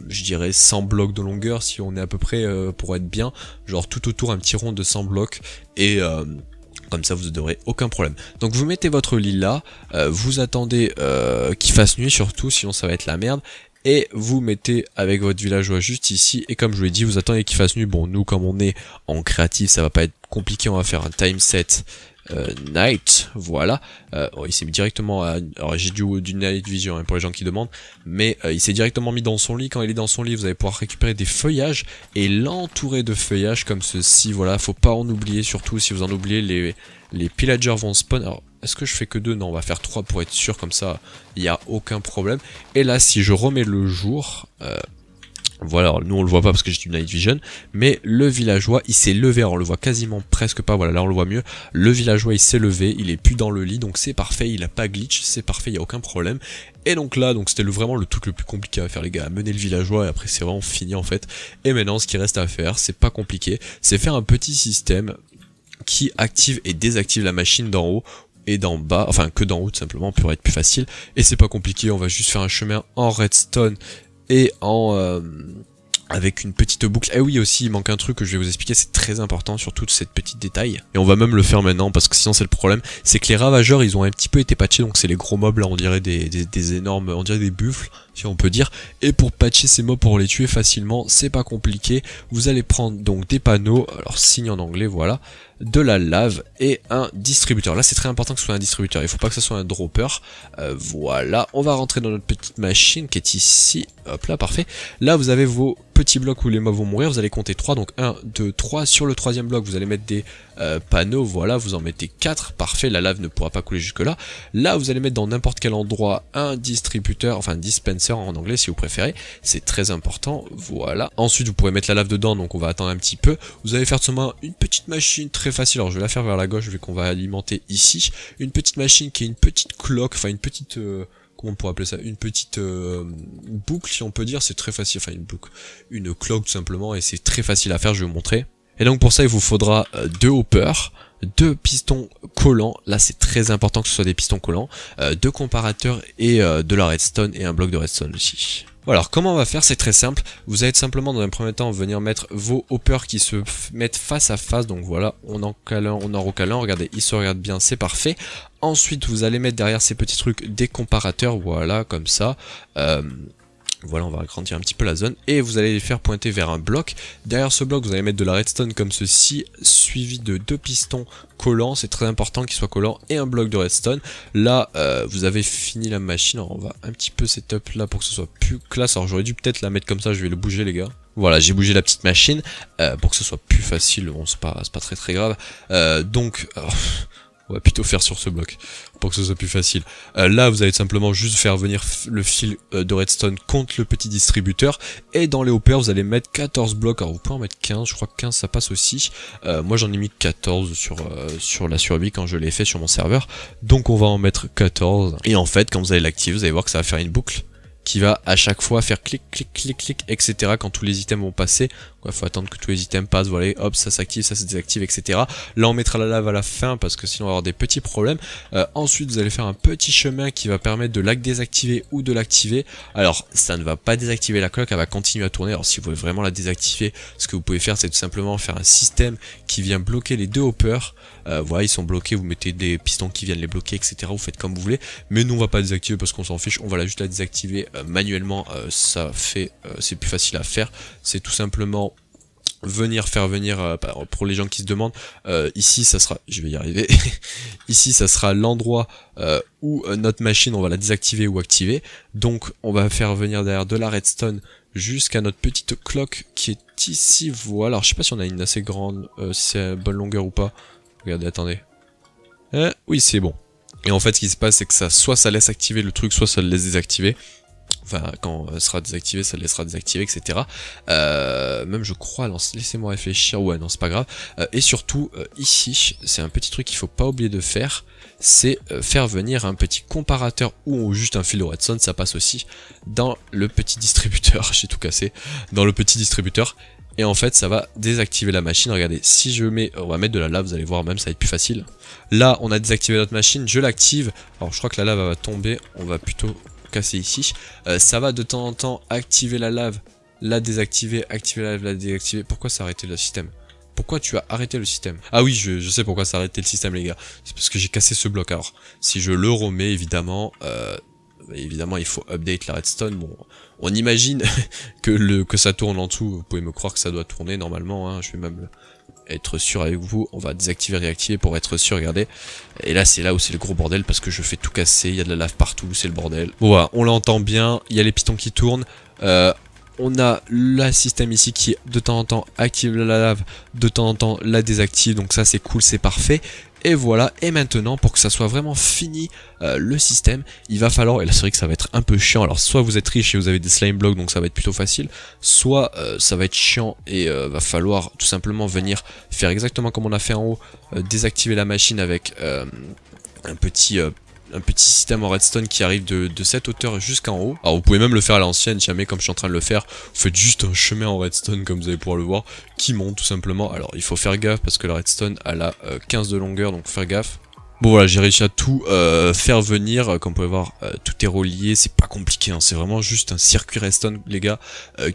je dirais 100 blocs de longueur si on est à peu près pour être bien genre tout autour un petit rond de 100 blocs et comme ça vous n'aurez aucun problème. Donc vous mettez votre lit là, euh, vous attendez euh, qu'il fasse nuit surtout, sinon ça va être la merde, et vous mettez avec votre villageois juste ici, et comme je vous l'ai dit, vous attendez qu'il fasse nuit. Bon, nous comme on est en créatif, ça va pas être compliqué, on va faire un time set euh, Night, voilà. Euh, oh, il s'est mis directement à... Alors j'ai du, Night Vision hein, pour les gens qui demandent, mais euh, il s'est directement mis dans son lit. Quand il est dans son lit, vous allez pouvoir récupérer des feuillages et l'entourer de feuillages comme ceci, voilà. Faut pas en oublier, surtout si vous en oubliez, les, les pillagers vont spawn. Alors, est-ce que je fais que deux Non, on va faire trois pour être sûr, comme ça, il n'y a aucun problème. Et là, si je remets le jour... Voilà, nous on le voit pas parce que j'ai du night vision, mais le villageois il s'est levé, alors on le voit quasiment presque pas, voilà là on le voit mieux, le villageois il s'est levé, il est plus dans le lit, donc c'est parfait, il a pas glitch, c'est parfait, il y a aucun problème, et donc là, donc c'était vraiment le truc le plus compliqué à faire les gars, à mener le villageois et après c'est vraiment fini en fait, et maintenant ce qui reste à faire, c'est pas compliqué, c'est faire un petit système qui active et désactive la machine d'en haut et d'en bas, enfin que d'en haut tout simplement pour être plus facile, et c'est pas compliqué, on va juste faire un chemin en redstone et en euh, avec une petite boucle. Et eh oui aussi, il manque un truc que je vais vous expliquer, c'est très important sur toute cette petite détail. Et on va même le faire maintenant parce que sinon c'est le problème, c'est que les ravageurs ils ont un petit peu été patchés donc c'est les gros mobs là on dirait des énormes, on dirait des buffles si on peut dire. Et pour patcher ces mobs pour les tuer facilement, c'est pas compliqué. Vous allez prendre donc des panneaux, alors signe en anglais, voilà, de la lave et un distributeur. Là c'est très important que ce soit un distributeur, il faut pas que ce soit un dropper. Euh, voilà, on va rentrer dans notre petite machine qui est ici. Hop là, parfait. Là vous avez vos petits blocs où les mobs vont mourir, vous allez compter 3, donc 1, 2, 3. Sur le troisième bloc vous allez mettre des euh, panneaux, voilà, vous en mettez 4, parfait, la lave ne pourra pas couler jusque là. Là vous allez mettre dans n'importe quel endroit un distributeur, enfin un dispenser en anglais si vous préférez. C'est très important, voilà. Ensuite, vous pouvez mettre la lave dedans, donc on va attendre un petit peu. Vous allez faire seulement une petite machine très facile. Alors, je vais la faire vers la gauche vu qu'on va alimenter ici. Une petite machine qui est une petite cloque, enfin une petite... Euh, comment on pourrait appeler ça Une petite euh, boucle, si on peut dire. C'est très facile, enfin une boucle. Une cloque tout simplement, et c'est très facile à faire, je vais vous montrer. Et donc pour ça, il vous faudra euh, deux hopper deux pistons collants. Là, c'est très important que ce soit des pistons collants. Euh, deux comparateurs et euh, de la redstone et un bloc de redstone aussi. Voilà, comment on va faire C'est très simple. Vous allez simplement dans un premier temps venir mettre vos hoppers qui se mettent face à face. Donc voilà, on en un, on en recalant. Regardez, ils se regardent bien, c'est parfait. Ensuite, vous allez mettre derrière ces petits trucs des comparateurs. Voilà, comme ça. Euh, voilà, on va agrandir un petit peu la zone et vous allez les faire pointer vers un bloc. Derrière ce bloc, vous allez mettre de la redstone comme ceci, suivi de deux pistons collants. C'est très important qu'ils soient collants et un bloc de redstone. Là, euh, vous avez fini la machine. Alors, on va un petit peu setup là pour que ce soit plus classe. Alors, j'aurais dû peut-être la mettre comme ça. Je vais le bouger, les gars. Voilà, j'ai bougé la petite machine euh, pour que ce soit plus facile. Bon, c'est pas, pas très très grave. Euh, donc... Oh, on va plutôt faire sur ce bloc, pour que ce soit plus facile. Euh, là, vous allez simplement juste faire venir le fil euh, de redstone contre le petit distributeur, et dans les hoppers, vous allez mettre 14 blocs, alors vous pouvez en mettre 15, je crois que 15 ça passe aussi. Euh, moi j'en ai mis 14 sur, sur la survie quand je l'ai fait sur mon serveur, donc on va en mettre 14. Et en fait, quand vous allez l'activer, vous allez voir que ça va faire une boucle qui va à chaque fois faire clic, clic, clic, clic, etc. Quand tous les items vont passer, il faut attendre que tous les items passent, voilà, hop, ça s'active, ça se désactive, etc. Là, on mettra la lave à la fin parce que sinon on va avoir des petits problèmes. Euh, ensuite, vous allez faire un petit chemin qui va permettre de la désactiver ou de l'activer. Alors, ça ne va pas désactiver la cloque, elle va continuer à tourner. Alors, si vous voulez vraiment la désactiver, ce que vous pouvez faire, c'est tout simplement faire un système qui vient bloquer les deux hoppers. Euh, voilà, ils sont bloqués, vous mettez des pistons qui viennent les bloquer, etc. Vous faites comme vous voulez. Mais nous, on va pas désactiver parce qu'on s'en fiche. On va juste la désactiver euh, manuellement. Euh, ça fait, c'est plus facile à faire. C'est tout simplement venir faire venir euh, bah, pour les gens qui se demandent euh, ici ça sera je vais y arriver ici ça sera l'endroit euh, où notre machine on va la désactiver ou activer donc on va faire venir derrière de la redstone jusqu'à notre petite cloque qui est ici voilà je sais pas si on a une assez grande si c'est bonne longueur ou pas regardez attendez oui c'est bon et en fait ce qui se passe c'est que ça soit ça laisse activer le truc soit ça le laisse désactiver Enfin, quand euh, sera désactivé, ça laissera désactiver, etc. Euh, même je crois, laissez-moi réfléchir, ouais non c'est pas grave. Euh, et surtout, ici, c'est un petit truc qu'il faut pas oublier de faire, c'est faire venir un petit comparateur ou juste un fil de Redstone, ça passe aussi, dans le petit distributeur, j'ai tout cassé, dans le petit distributeur. Et en fait, ça va désactiver la machine. Regardez, si je mets, on va mettre de la lave, vous allez voir même, ça va être plus facile. Là, on a désactivé notre machine, je l'active. Alors, je crois que la lave va tomber, on va plutôt Casser ici. Euh, ça va de temps en temps activer la lave, la désactiver, activer la lave, la désactiver. Pourquoi ça a arrêté le système Pourquoi tu as arrêté le système Ah oui, je, sais pourquoi ça a arrêté le système, les gars. C'est parce que j'ai cassé ce bloc. Alors, si je le remets, évidemment... Euh, évidemment, il faut update la redstone. Bon, on imagine que, le, que ça tourne en dessous. Vous pouvez me croire que ça doit tourner normalement. Hein. Je vais même être sûr avec vous. On va désactiver, réactiver pour être sûr, regardez. Et là, c'est là où c'est le gros bordel parce que je fais tout casser, il y a de la lave partout, c'est le bordel. Bon, voilà, on l'entend bien, il y a les pistons qui tournent. Euh, on a la système ici qui de temps en temps active la lave, de temps en temps la désactive, donc ça c'est cool, c'est parfait. Et voilà, et maintenant, pour que ça soit vraiment fini euh, le système, il va falloir, et là c'est vrai que ça va être un peu chiant, alors soit vous êtes riche et vous avez des slime blocks, donc ça va être plutôt facile, soit euh, ça va être chiant et euh, va falloir tout simplement venir faire exactement comme on a fait en haut, désactiver la machine avec un petit un petit système en redstone qui arrive de, cette hauteur jusqu'en haut. Alors vous pouvez même le faire à l'ancienne, jamais comme je suis en train de le faire, vous faites juste un chemin en redstone comme vous allez pouvoir le voir, qui monte tout simplement. Alors il faut faire gaffe parce que la redstone elle a 15 euh, de longueur, donc faire gaffe. Bon voilà, j'ai réussi à tout euh, faire venir. Euh, comme vous pouvez voir, euh, tout est relié. C'est pas compliqué, hein. c'est vraiment juste un circuit reston, les gars,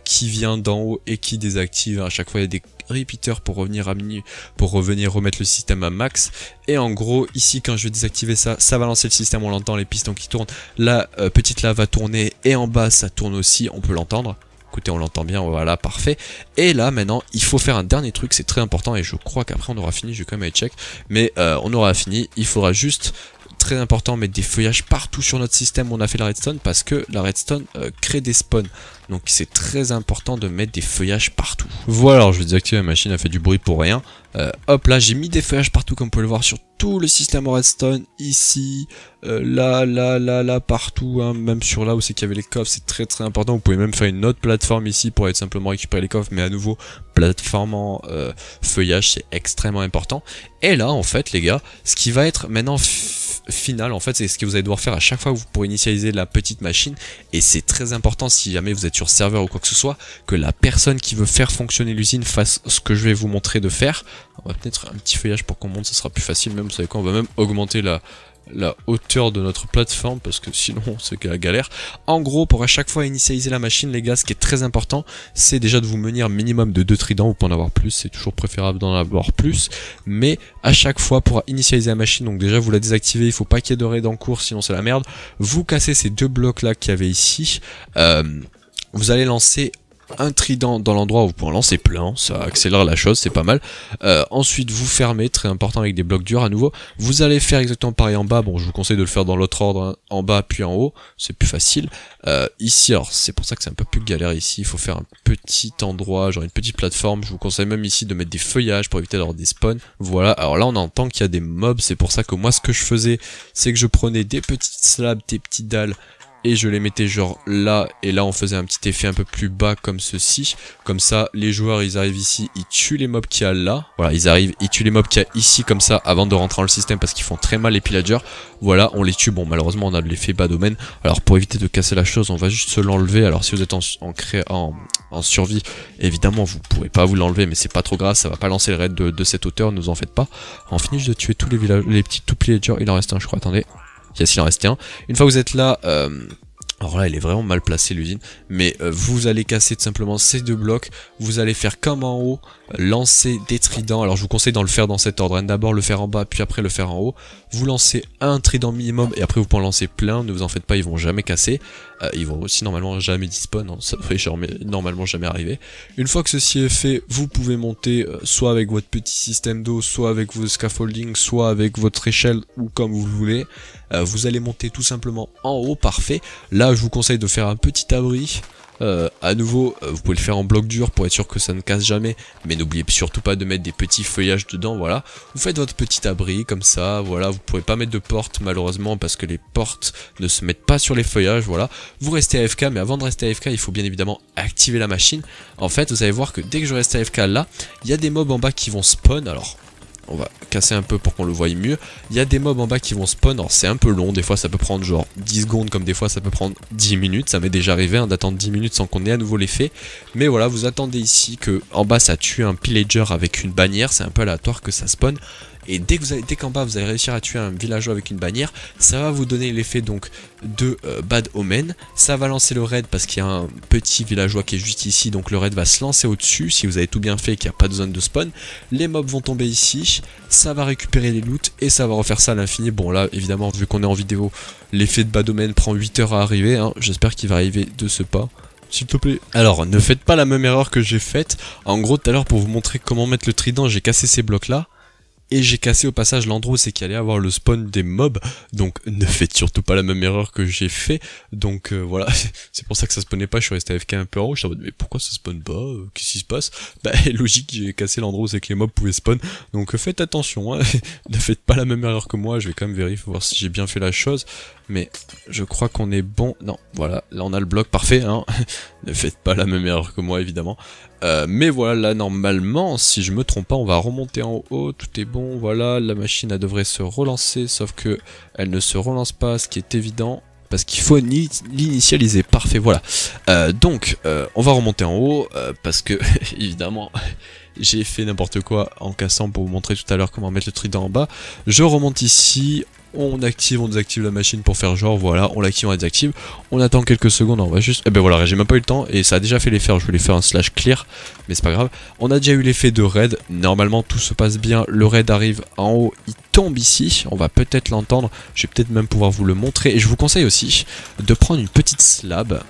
qui vient d'en haut et qui désactive. À chaque fois, il y a des repeaters pour revenir à minuit, pour revenir remettre le système à max. Et en gros, ici, quand je vais désactiver ça, ça va lancer le système. On l'entend, les pistons qui tournent. La petite lave va tourner et en bas, ça tourne aussi. On peut l'entendre. Écoutez, on l'entend bien, voilà, parfait. Et là, maintenant, il faut faire un dernier truc, c'est très important, et je crois qu'après on aura fini, je vais quand même aller check, mais euh, on aura fini, il faudra juste très important mettre des feuillages partout sur notre système où on a fait la redstone parce que la redstone euh, crée des spawns donc c'est très important de mettre des feuillages partout. Voilà, je vais désactiver la machine, elle fait du bruit pour rien. Euh, hop là, j'ai mis des feuillages partout comme vous pouvez le voir sur tout le système redstone, ici, euh, là, là, là, là, partout, hein, même sur là où c'est qu'il y avait les coffres, c'est très très important. Vous pouvez même faire une autre plateforme ici pour être simplement récupérer les coffres, mais à nouveau, plateforme en euh, feuillage, c'est extrêmement important. Et là, en fait, les gars, ce qui va être maintenant final, en fait, c'est ce que vous allez devoir faire à chaque fois que vous pour initialiser la petite machine, et c'est très important si jamais vous êtes sur serveur ou quoi que ce soit, que la personne qui veut faire fonctionner l'usine fasse ce que je vais vous montrer de faire. On va peut-être un petit feuillage pour qu'on monte, ça sera plus facile même, vous savez quoi, on va même augmenter la, la hauteur de notre plateforme parce que sinon c'est la galère. En gros, pour à chaque fois initialiser la machine, les gars, ce qui est très important, c'est déjà de vous menir minimum de deux tridents, vous pouvez en avoir plus, c'est toujours préférable d'en avoir plus, mais à chaque fois pour initialiser la machine, donc déjà vous la désactivez, il faut pas qu'il y ait de raid en cours, sinon c'est la merde. Vous cassez ces deux blocs là qu'il y avait ici, euh, vous allez lancer un trident dans l'endroit où vous pouvez en lancer plein, ça accélère la chose, c'est pas mal. Euh, ensuite, vous fermez, très important avec des blocs durs à nouveau. Vous allez faire exactement pareil en bas, bon je vous conseille de le faire dans l'autre ordre, hein, en bas puis en haut, c'est plus facile. Euh, ici, alors c'est pour ça que c'est un peu plus galère ici, il faut faire un petit endroit, genre une petite plateforme, je vous conseille même ici de mettre des feuillages pour éviter d'avoir des spawns. Voilà, alors là on entend qu'il y a des mobs, c'est pour ça que moi ce que je faisais, c'est que je prenais des petites slabs, des petites dalles, et je les mettais genre là et là on faisait un petit effet un peu plus bas comme ceci. Comme ça les joueurs ils arrivent ici, ils tuent les mobs qu'il y a là. Voilà ils arrivent, ils tuent les mobs qu'il y a ici comme ça avant de rentrer dans le système parce qu'ils font très mal les pillagers. Voilà on les tue, bon malheureusement on a de l'effet bas domaine. Alors pour éviter de casser la chose on va juste se l'enlever. Alors si vous êtes en, en, en, survie évidemment vous pouvez pas vous l'enlever mais c'est pas trop grave, ça va pas lancer le raid de, cette hauteur, ne vous en faites pas. On finit de tuer tous les, villages, les petits tout pillagers, il en reste un je crois, attendez s'il en restait un. Une fois que vous êtes là, euh, alors là, elle est vraiment mal placé l'usine, mais euh, vous allez casser tout simplement ces deux blocs, vous allez faire comme en haut, lancer des tridents, alors je vous conseille d'en le faire dans cet ordre, hein. d'abord le faire en bas, puis après le faire en haut, vous lancez un trident minimum, et après vous pouvez en lancer plein, ne vous en faites pas, ils vont jamais casser, ah, ils vont aussi normalement jamais dispo, hein. ça devrait jamais, normalement jamais arriver. Une fois que ceci est fait, vous pouvez monter euh, soit avec votre petit système d'eau, soit avec vos scaffolding, soit avec votre échelle ou comme vous le voulez. Euh, vous allez monter tout simplement en haut, parfait. Là je vous conseille de faire un petit abri. A euh, à nouveau, euh, vous pouvez le faire en bloc dur pour être sûr que ça ne casse jamais, mais n'oubliez surtout pas de mettre des petits feuillages dedans, voilà. Vous faites votre petit abri comme ça, voilà, vous pouvez pas mettre de porte malheureusement parce que les portes ne se mettent pas sur les feuillages, voilà. Vous restez AFK, mais avant de rester AFK, il faut bien évidemment activer la machine. En fait, vous allez voir que dès que je reste AFK là, il y a des mobs en bas qui vont spawn, alors on va casser un peu pour qu'on le voie mieux. Il y a des mobs en bas qui vont spawn, alors c'est un peu long, des fois ça peut prendre genre 10 secondes comme des fois ça peut prendre 10 minutes, ça m'est déjà arrivé hein, d'attendre 10 minutes sans qu'on ait à nouveau l'effet. Mais voilà, vous attendez ici que en bas ça tue un pillager avec une bannière, c'est un peu aléatoire que ça spawn. Et dès qu'en dès bas vous allez réussir à tuer un villageois avec une bannière, ça va vous donner l'effet donc de euh, Bad Omen. Ça va lancer le raid parce qu'il y a un petit villageois qui est juste ici, donc le raid va se lancer au-dessus si vous avez tout bien fait et qu'il n'y a pas de zone de spawn. Les mobs vont tomber ici, ça va récupérer les loots et ça va refaire ça à l'infini. Bon là évidemment vu qu'on est en vidéo, l'effet de Bad Omen prend 8 heures à arriver, hein. j'espère qu'il va arriver de ce pas. S'il te plaît. Alors, ne faites pas la même erreur que j'ai faite. En gros, tout à l'heure, pour vous montrer comment mettre le trident, j'ai cassé ces blocs-là. Et j'ai cassé au passage l'endroit où c'est qu'il allait avoir le spawn des mobs, donc ne faites surtout pas la même erreur que j'ai fait, donc euh, voilà, c'est pour ça que ça spawnait pas, je suis resté AFK un peu en rouge, je en mode mais pourquoi ça spawn pas, euh, qu'est-ce qui se passe Bah logique, j'ai cassé l'endroit où c'est que les mobs pouvaient spawn, donc euh, faites attention, hein. ne faites pas la même erreur que moi, je vais quand même vérifier, voir si j'ai bien fait la chose, mais je crois qu'on est bon. Non, voilà, là on a le bloc parfait. Hein. ne faites pas la même erreur que moi, évidemment. Euh, mais voilà, là normalement, si je me trompe pas, on va remonter en haut. Tout est bon, voilà. La machine, elle devrait se relancer, sauf que elle ne se relance pas, ce qui est évident. Parce qu'il faut l'initialiser, parfait, voilà. Euh, donc, euh, on va remonter en haut, parce que, évidemment, j'ai fait n'importe quoi en cassant pour vous montrer tout à l'heure comment mettre le trident en bas. Je remonte ici, on active, on désactive la machine pour faire genre, voilà, on l'active, on la désactive, on attend quelques secondes, on va juste, et eh ben voilà, j'ai même pas eu le temps, et ça a déjà fait l'effet, je voulais faire un slash clear, mais c'est pas grave, on a déjà eu l'effet de raid, normalement tout se passe bien, le raid arrive en haut, il tombe ici, on va peut-être l'entendre, je vais peut-être même pouvoir vous le montrer, et je vous conseille aussi de prendre une petite slab,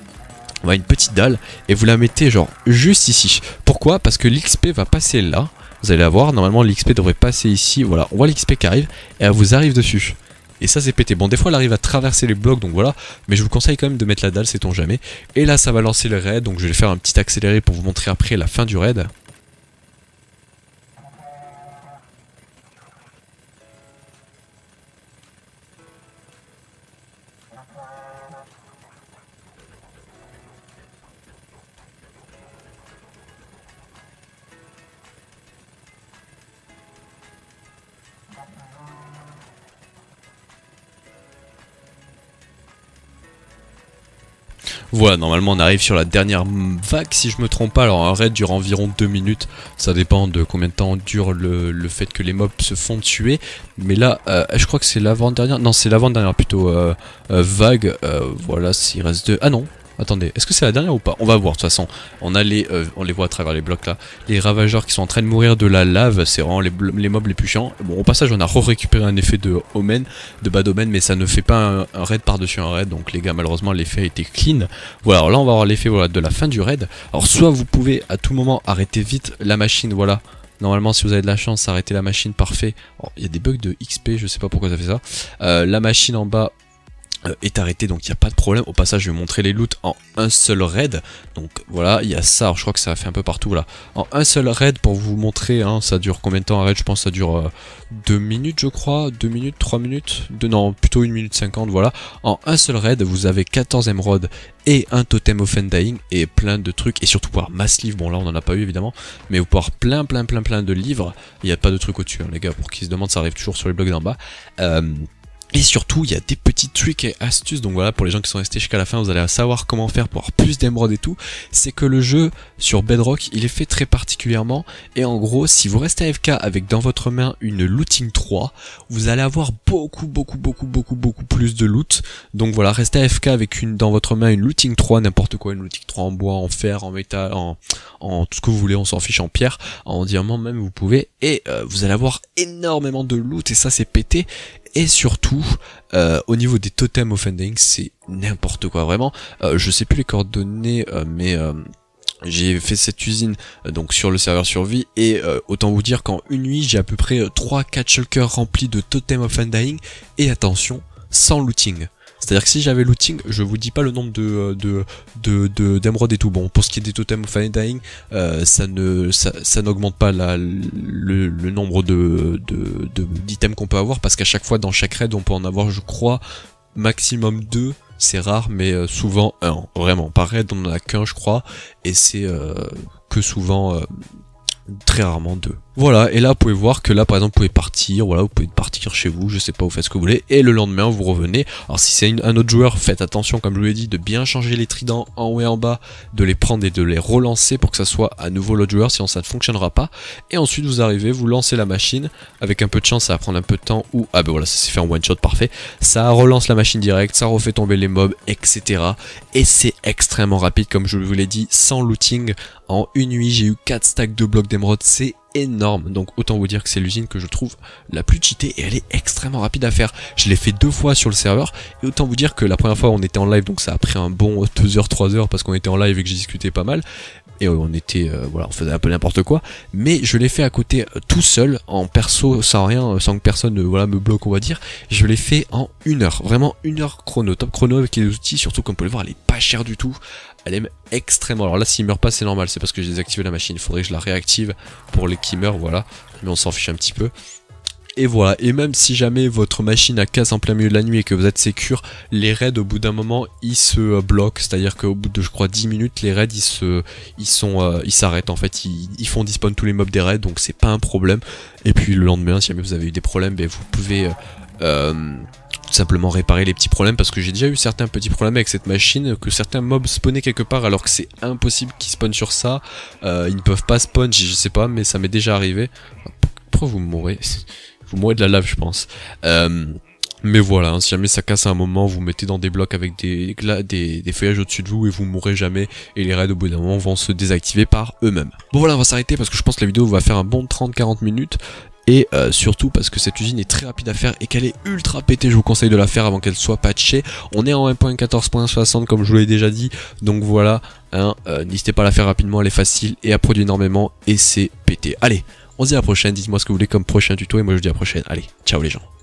on une petite dalle, et vous la mettez genre juste ici, pourquoi Parce que l'XP va passer là, vous allez la voir, normalement l'XP devrait passer ici, voilà, on voit l'XP qui arrive, et elle vous arrive dessus. Et ça c'est pété. Bon des fois elle arrive à traverser les blocs donc voilà. Mais je vous conseille quand même de mettre la dalle, c'est on jamais. Et là ça va lancer le raid. Donc je vais faire un petit accéléré pour vous montrer après la fin du raid. Voilà, normalement on arrive sur la dernière vague si je me trompe pas. Alors un raid dure environ 2 minutes, ça dépend de combien de temps dure le, fait que les mobs se font tuer. Mais là, euh, je crois que c'est l'avant-dernière, non c'est l'avant-dernière plutôt euh, euh, vague. voilà, s'il reste deux... Ah non, Attendez, est-ce que c'est la dernière ou pas On va voir, de toute façon. On, les, euh, on les voit à travers les blocs là. Les ravageurs qui sont en train de mourir de la lave, c'est vraiment les, mobs les plus chiants. Bon, au passage, on a récupéré un effet de Omen, de bad Omen, mais ça ne fait pas un, raid par-dessus un raid. Donc les gars, malheureusement, l'effet était clean. Voilà, alors là, on va avoir l'effet de la fin du raid. Alors, soit vous pouvez à tout moment arrêter vite la machine, voilà. Normalement, si vous avez de la chance, arrêtez la machine, parfait. Oh, il y a des bugs de XP, je sais pas pourquoi ça fait ça. Euh, la machine en bas, euh, est arrêté donc il n'y a pas de problème au passage je vais montrer les loots en un seul raid donc voilà il y a ça Alors, je crois que ça fait un peu partout là en un seul raid pour vous montrer hein, ça dure combien de temps un raid je pense ça dure 2 euh, minutes je crois 2 minutes 3 minutes deux, non plutôt 1 minute 50 voilà en un seul raid vous avez 14 émeraudes et un totem of dying et plein de trucs et surtout pouvoir mass livre bon là on en a pas eu évidemment mais vous avoir plein plein plein plein de livres il n'y a pas de trucs au dessus hein, les gars pour qui se demandent ça arrive toujours sur les blocs d'en bas euh, et surtout, il y a des petits trucs et astuces. Donc voilà, pour les gens qui sont restés jusqu'à la fin, vous allez savoir comment faire pour avoir plus d'émeraudes et tout. C'est que le jeu sur Bedrock, il est fait très particulièrement. Et en gros, si vous restez FK avec dans votre main une looting 3, vous allez avoir beaucoup, beaucoup, beaucoup, beaucoup, beaucoup plus de loot. Donc voilà, restez FK avec une, dans votre main une looting 3, n'importe quoi, une looting 3 en bois, en fer, en métal, en, tout ce que vous voulez, on s'en fiche, en pierre, en diamant même vous pouvez. Et euh, vous allez avoir énormément de loot et ça c'est pété et surtout euh, au niveau des totems offending c'est n'importe quoi vraiment Je euh, je sais plus les coordonnées euh, mais j'ai fait cette usine donc sur le serveur survie et autant vous dire qu'en une nuit j'ai à peu près 3 shulkers remplis de totem of undying et attention sans looting. C'est-à-dire que si j'avais looting, je vous dis pas le nombre euh, de d'émeraudes et tout. Bon, pour ce qui est des totems of dying, euh, ça n'augmente pas le, nombre d'items qu'on peut avoir parce qu'à chaque fois dans chaque raid, on peut en avoir, je crois, maximum 2 c'est rare, mais euh, souvent un. Vraiment, par raid, on en a qu'un, je crois, et c'est que souvent, très rarement deux. Voilà, et là vous pouvez voir que là par exemple vous pouvez partir, voilà, vous pouvez partir chez vous, je sais pas, vous faites ce que vous voulez, et le lendemain vous revenez. Alors si c'est un autre joueur, faites attention comme je vous l'ai dit de bien changer les tridents en haut et en bas, de les prendre et de les relancer pour que ça soit à nouveau l'autre joueur, sinon ça ne fonctionnera pas. Et ensuite vous arrivez, vous lancez la machine, avec un peu de chance ça va prendre un peu de temps, ou ah ben voilà, ça s'est fait en one shot parfait, ça relance la machine directe, ça refait tomber les mobs, etc. Et c'est extrêmement rapide comme je vous l'ai dit, sans looting, en une nuit j'ai eu 4 stacks de blocs d'émeraude, c'est énorme. Donc autant vous dire que c'est l'usine que je trouve la plus cheatée et elle est extrêmement rapide à faire. Je l'ai fait deux fois sur le serveur et autant vous dire que la première fois on était en live donc ça a pris un bon 2 heures trois heures parce qu'on était en live et que j'ai discuté pas mal et euh, on était euh, voilà on faisait un peu n'importe quoi mais je l'ai fait à côté euh, tout seul en perso sans rien sans que personne voilà me bloque on va dire je l'ai fait en une heure vraiment une heure chrono top chrono avec les outils surtout comme vous le voir elle est pas chère du tout elle aime extrêmement. Alors là, s'il meurt pas, c'est normal. C'est parce que j'ai désactivé la machine. Il faudrait que je la réactive pour les qui meurent, voilà. Mais on s'en fiche un petit peu. Et voilà, et même si jamais votre machine a casse en plein milieu de la nuit et que vous êtes sécure, les raids au bout d'un moment ils se bloquent, c'est-à-dire qu'au bout de je crois 10 minutes les raids ils se ils sont euh, ils s'arrêtent en fait, ils, font dispo tous les mobs des raids donc c'est pas un problème. Et puis le lendemain si jamais vous avez eu des problèmes ben, vous pouvez euh, euh, simplement réparer les petits problèmes parce que j'ai déjà eu certains petits problèmes avec cette machine que certains mobs spawnaient quelque part alors que c'est impossible qu'ils spawnent sur ça euh, ils ne peuvent pas spawn je sais pas mais ça m'est déjà arrivé pourquoi vous mourrez vous mourrez de la lave je pense euh, mais voilà, hein, si jamais ça casse à un moment, vous mettez dans des blocs avec des, des, des feuillages au-dessus de vous et vous mourrez jamais. Et les raids au bout d'un moment vont se désactiver par eux-mêmes. Bon voilà, on va s'arrêter parce que je pense que la vidéo va faire un bon 30-40 minutes et euh, surtout parce que cette usine est très rapide à faire et qu'elle est ultra pétée, je vous conseille de la faire avant qu'elle soit patchée. On est en 1.14.60 comme je vous l'ai déjà dit, donc voilà, hein, euh, n'hésitez pas à la faire rapidement, elle est facile et a produit énormément et c'est pété. Allez, on se dit à la prochaine, dites-moi ce que vous voulez comme prochain tuto et moi je vous dis à la prochaine. Allez, ciao les gens.